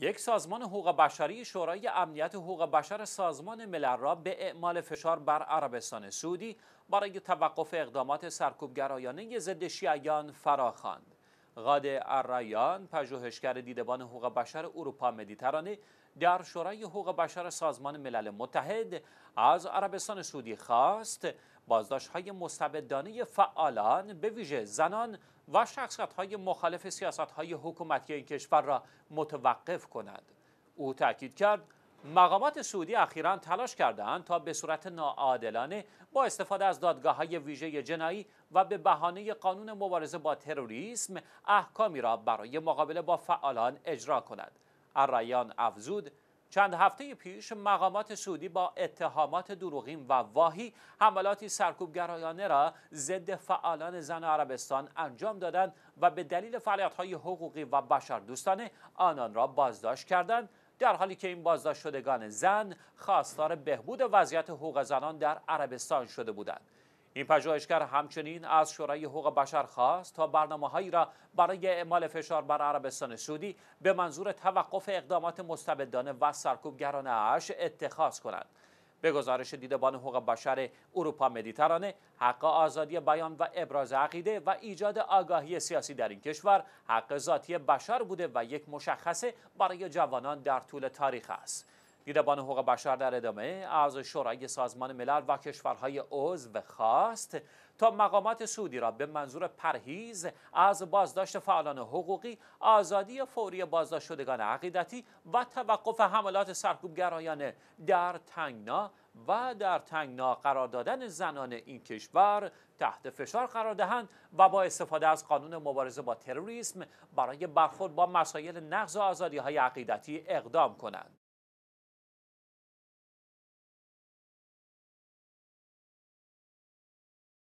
یک سازمان حقوق بشری شورای امنیت حقوق بشر سازمان ملل را به اعمال فشار بر عربستان سعودی برای توقف اقدامات سرکوبگرایانه ضد شیعیان فراخواند. غاد ارایان پژوهشگر دیدبان حقوق بشر اروپا مدیترانه در شورای حقوق بشر سازمان ملل متحد از عربستان سعودی خواست بازداشت های مستبدانه فعالان به ویژه زنان و شخصیت های مخالف سیاست های حکومتی این کشور را متوقف کند او تاکید کرد مقامات سعودی اخیرا تلاش کردهاند تا به صورت ناعادلانه با استفاده از دادگاه های ویژه جنایی و به بهانه قانون مبارزه با تروریسم احکامی را برای مقابله با فعالان اجرا کند ارایان افزود چند هفته پیش مقامات سعودی با اتهامات دروغین و واهی حملاتی سرکوبگرایانه را ضد فعالان زن عربستان انجام دادند و به دلیل فعالیت‌های حقوقی و بشردوستانه آنان را بازداشت کردند در حالی که این بازداشت شدگان زن خواستار بهبود وضعیت حقوق زنان در عربستان شده بودند این پژوهشگر همچنین از شورای حقوق بشر خواست تا برنامههایی را برای اعمال فشار بر عربستان سعودی به منظور توقف اقدامات مستبدانه و سرکوبگرانه اش اتخاذ کنند به گزارش دیدبان حقوق بشر اروپا مدیترانه حق آزادی بیان و ابراز عقیده و ایجاد آگاهی سیاسی در این کشور حق ذاتی بشر بوده و یک مشخصه برای جوانان در طول تاریخ است دیدبان حقوق بشر در ادامه از شورای سازمان ملل و کشورهای عضو خواست تا مقامات سعودی را به منظور پرهیز از بازداشت فعالان حقوقی، آزادی فوری بازداشت شدگان عقیدتی و توقف حملات سرکوبگرایانه در تنگنا و در تنگنا قرار دادن زنان این کشور تحت فشار قرار دهند و با استفاده از قانون مبارزه با تروریسم برای برخورد با مسایل نقض آزادی های عقیدتی اقدام کنند.